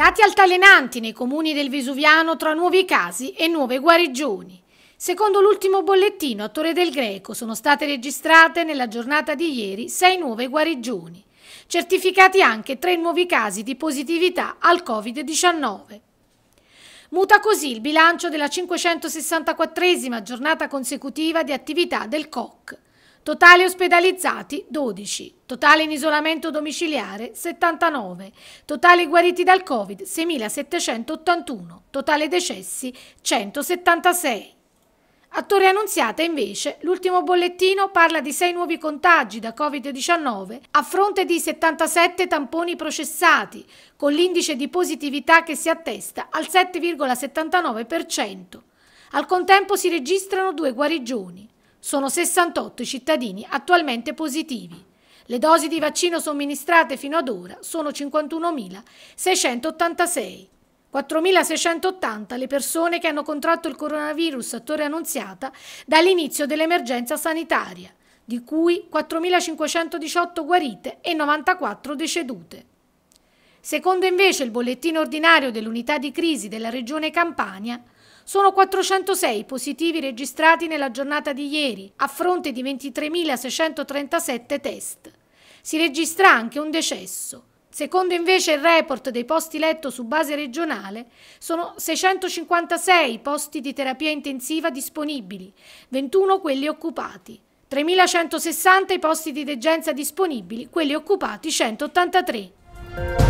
Dati altalenanti nei comuni del Vesuviano tra nuovi casi e nuove guarigioni. Secondo l'ultimo bollettino a Torre del Greco sono state registrate nella giornata di ieri sei nuove guarigioni, certificati anche tre nuovi casi di positività al Covid-19. Muta così il bilancio della 564esima giornata consecutiva di attività del COC. Totali ospedalizzati 12, totale in isolamento domiciliare 79, totali guariti dal Covid 6781, totale decessi 176. A Torre Annunziata invece l'ultimo bollettino parla di 6 nuovi contagi da Covid-19 a fronte di 77 tamponi processati, con l'indice di positività che si attesta al 7,79%. Al contempo si registrano due guarigioni. Sono 68 i cittadini attualmente positivi. Le dosi di vaccino somministrate fino ad ora sono 51.686. 4.680 le persone che hanno contratto il coronavirus a Torre Annunziata dall'inizio dell'emergenza sanitaria, di cui 4.518 guarite e 94 decedute. Secondo invece il bollettino ordinario dell'unità di crisi della regione Campania, sono 406 positivi registrati nella giornata di ieri, a fronte di 23.637 test. Si registra anche un decesso. Secondo invece il report dei posti letto su base regionale, sono 656 posti di terapia intensiva disponibili, 21 quelli occupati. 3.160 i posti di degenza disponibili, quelli occupati 183.